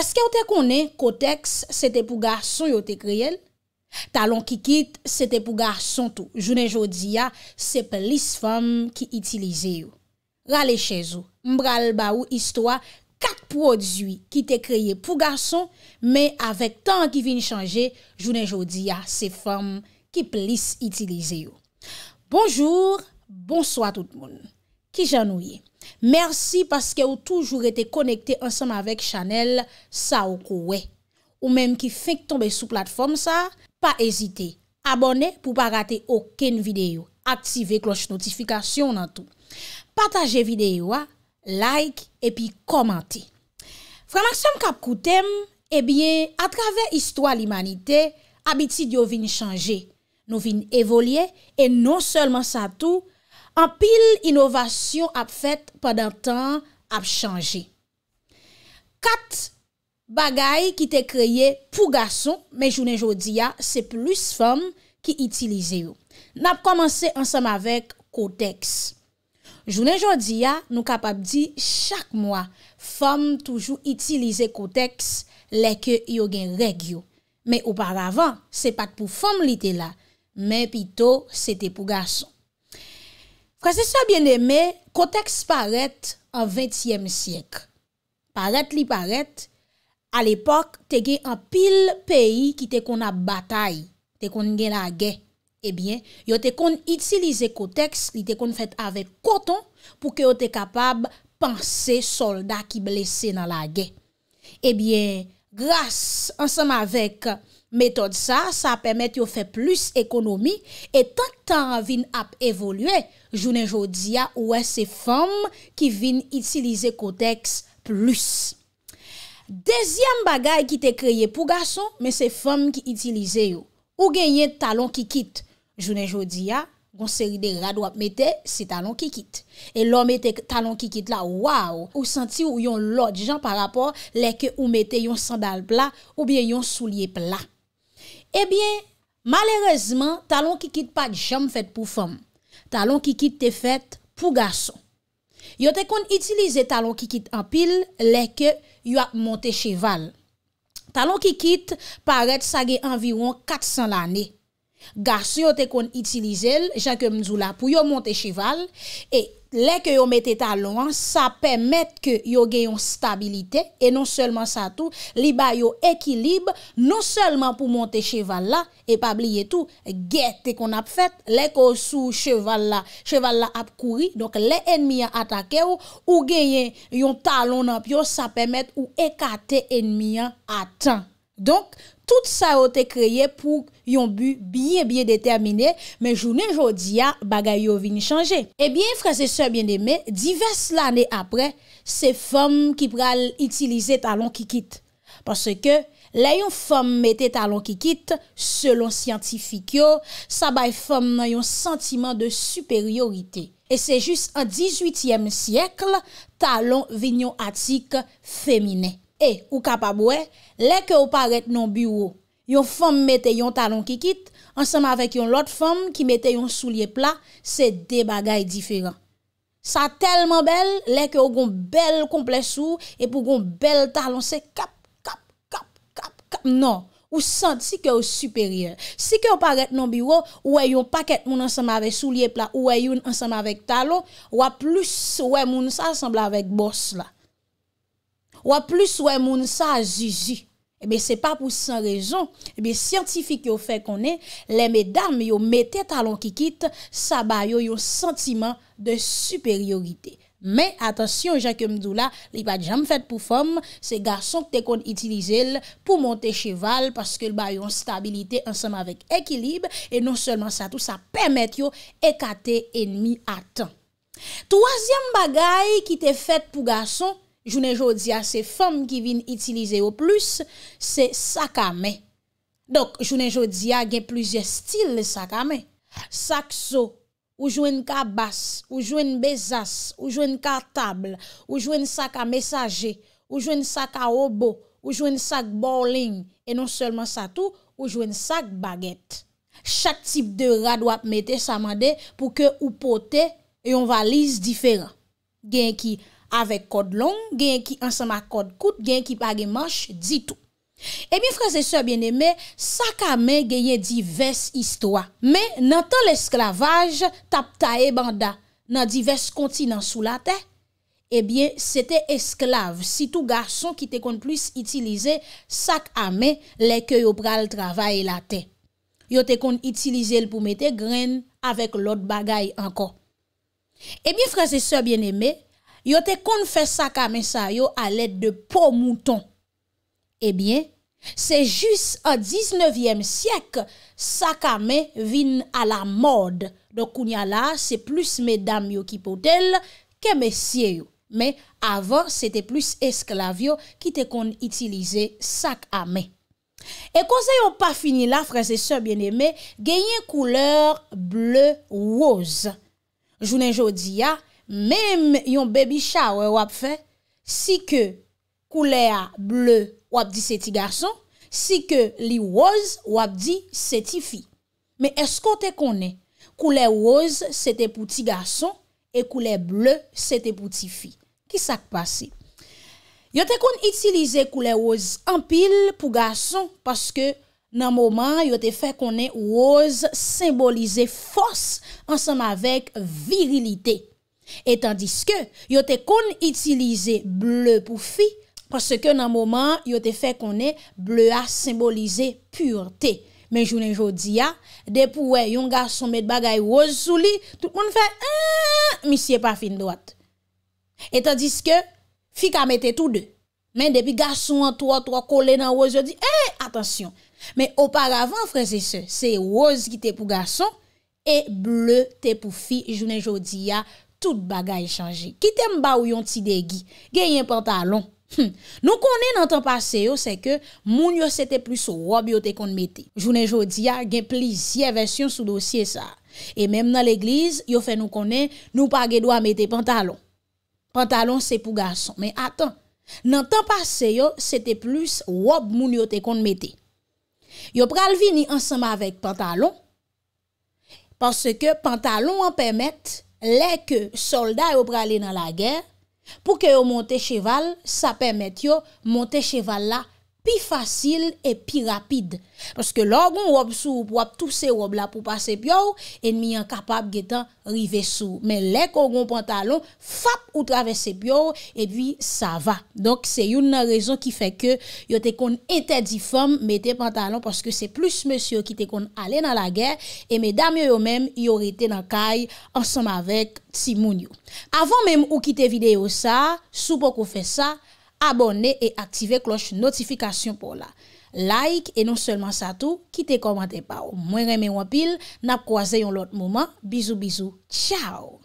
Eske ou te konen kotex se te pou garson yo te kriyen? Talon ki kit se te pou garson tou. Jounen jodi ya se plis fem ki itilize yo. Rale chezo, mbral ba ou, istwa, kat prodwi ki te kriye pou garson, me avèk tan ki vin chanje, jounen jodi ya se fem ki plis itilize yo. Bonjour, bonsoi tout moun. Ki janouye, mersi paske ou toujou rete konekte ansanm avek chanel sa ou kouwe. Ou menm ki fek tombe sou platform sa, pa ezite, abone pou pa rate oken videyo, ative kloche notifikasyon nan tou, pataje videyo, like epi komante. Framaksyon kap koutem, ebyen, eh atrave istwa l'imanite, abiti diyo vin chanje, nou vin evolye, e non selman sa tou, An pil inovasyon ap fèt padan tan ap chanje. Kat bagay ki te kreye pou gason, men jounen jodi ya, se plus fòm ki itilize yo. Nap komanse ansam avèk kotex. Jounen jodi ya, nou kap ap di chak mwa fòm toujou itilize kotex lè ke yo gen reg yo. Men ou paravan, se pat pou fòm li te la, men pito se te pou gason. Kwa se sa byen deme, kotex paret an 20yem syek. Paret li paret, al epok te gen an pil peyi ki te kon a batay, te kon gen la gen. Eh Ebyen, yo te kon itilize kotex li te kon fet avet koton pou ke yo te kapab panse solda ki blese nan la gen. Ebyen, eh gras ansam avek... Metode sa, sa ap emet yo fe plus ekonomi e tak tan ap vin ap evolwe, jounen jodi ya ouwe se fom ki vin itilize kotex plus. Dezyam bagay ki te kreye pou gason, men se fom ki itilize yo. Ou genyen talon ki kit, jounen jodi ya, gonseri de rado ap mette, se talon ki kit. E lò mette talon ki kit la, waw, ou senti ou yon lot jan par rapor leke ou mette yon sandal pla ou bien yon soulier pla. Ebyen, eh malerezman, talon ki kit pa jom fèt pou fèm. Talon ki kit te fèt pou gaso. Yo te kon itilize talon ki kit an pil leke yo a monte cheval. Talon ki kit paret sa ge environ 400 lane. Gaso yo te kon itilize l, jake mzou la, pou yo a monte cheval e... Lè ke yo mette talon an, sa pèmèt ke yo genyon stabilite. E non selman sa tou, li ba yo ekilib, non selman pou monte cheval la, e pa bliye tou, gète kon ap fèt. Lè ko sou cheval la, cheval la ap kouri, donk lè enmiyan atake ou, ou genyen yon talon an pyo, sa pèmèt ou ekate enmiyan atan. Donk, Tout sa o te kreye pou yon bu biye biye determine men jounen jodi ya bagay yo vini chanje. Ebyen fraseson bien deme, divers l'ane apre se fom ki pral itilize talon ki kit. Pase ke layon fom mette talon ki kit selon siyantifik yo, sa bay fom nan yon sentiman de superiorite. E se jist an 18e siekle talon vinyon atik femine. E, ou kapabwe, leke ou paret nan biwo, yon fom mette yon talon ki kit, ansama vek yon lot fom ki mette yon souliye pla, se de bagay diferan. Sa telman bel, leke ou gon bel komple sou, e pou gon bel talon, se kap, kap, kap, kap, kap, nan. Ou sent si ke ou superior. Si ke ou paret nan biwo, ouwe yon paket moun ansama vek souliye pla, ouwe yon ansama vek talon, ouwe plus ouwe moun sa ansama vek bos la. Ou a plus ou a moun sa a zizi. Ebe se pa pou san rezon, ebe siyantifik yo fe konen, le me dam yo mette talon ki kit, sa ba yo yo sentimen de superiorite. Men, atensyon, jakem dou la, li pa jam fet pou fom, se gason te kon itilize l pou monte cheval, paske l ba yo yon stabilite ansanm avek ekilib, e non selman sa tou sa pemet yo ekate enmi atan. Touaziam bagay ki te fet pou gason, Jounen Jodia se fom ki vin itilize o plus, se sakame. Dok, jounen Jodia gen pluje stil sakame. Sakso, oujwen kabas, oujwen bezas, oujwen kartable, oujwen sakamesaje, oujwen sakawobo, oujwen sakboling, e non selman sa tou, oujwen sakbaget. Chak tip de rad wap mette samade pou ke ou pote, e yon valiz diferan. Gen ki... Avek kod long, gen ki ansama kod kout, gen ki page manch, di tou. Ebyen fransese bien eme, sak ame genye divers histwa. Men nan tan l esklavaj tap tae banda nan divers kontinans sou la te, ebyen sete esklav, sitou garson ki te kon plus itilize sak ame leke yo pral travay la te. Yo te kon itilize l pou mete gren avèk lot bagay anko. Ebyen fransese bien eme, Yo te kon fè sakame sa yo alèd de po mouton. Ebyen, eh se jys a 19èm syek sakame vin a la mòd. Do koun ya la, se plus mè dam yo ki potel ke mè syè yo. Mè avò, se te plus esklavyo ki te kon itilize sakame. E kon se yo pa fini la, fransese bien emè, genye kouleur blè wòz. Jounen jò di ya, Mem yon bebi sha we wap fe, si ke koulea ble wap di seti garson, si ke li woz wap di seti fi. Me esko te konen koulea woz sete puti garson, e koulea ble sete puti fi. Ki sak pase? Yo te konen itilize koulea woz empil pou garson, paske nan mouman yo te fe konen woz simbolize fos ansam avek virilite fos. Et an diske, yo te kon itilize ble pou fi, paske nan mouman, yo te fe konen ble a simbolize purete. Men jounen jodi ya, depou we, yon gason met bagay woz sou li, tout moun fe, eee, misye pa fin doat. Et an diske, fi ka mette tou de. Men depi gason an to a to a kole nan woz, yo di, eee, atensyon. Men oparavan, frese se, se woz ki te pou gason, e ble te pou fi jounen jodi ya purete. tout bagay chanje. Kitem ba ou yon ti degi, gen yon pantalon. Nou konen nan tan pase yo, se ke moun yo sete plus wop yote kon meti. Jounen jodi ya, gen plis, yon versyon sou dosye sa. E mem nan l'eglize, yo fe nou konen, nou pa ge do a meti pantalon. Pantalon se pou gason. Men atan, nan tan pase yo, se te plus wop moun yo te kon meti. Yo pral vini ansama vek pantalon, parce ke pantalon an pemet Lè ke soldat yo pralè nan la gè, pou ke yo monte cheval, sa pèmèt yo monte cheval la Pi fasil e pi rapide. Paske lor goun wop sou pou wop tout se wop la pou pase pyo ou, enmi an kapab getan rive sou. Men lek goun goun pantalon, fap ou travesse pyo ou, e pi sa va. Donk se yon nan rezon ki fe ke yote kon entedifom mette pantalon paske se plus monsi yo ki te kon ale nan la ger, e men dam yo yo men yorete nan kay ansanm avek timoun yo. Avon men ou kite video sa, sou pok ou fe sa, abonne e aktive kloche notifikasyon pou la. Like e non selman sa tou, kite komante pa ou. Mwen reme wapil, nap kwaze yon lot mouman. Bizou, bizou. Tchao.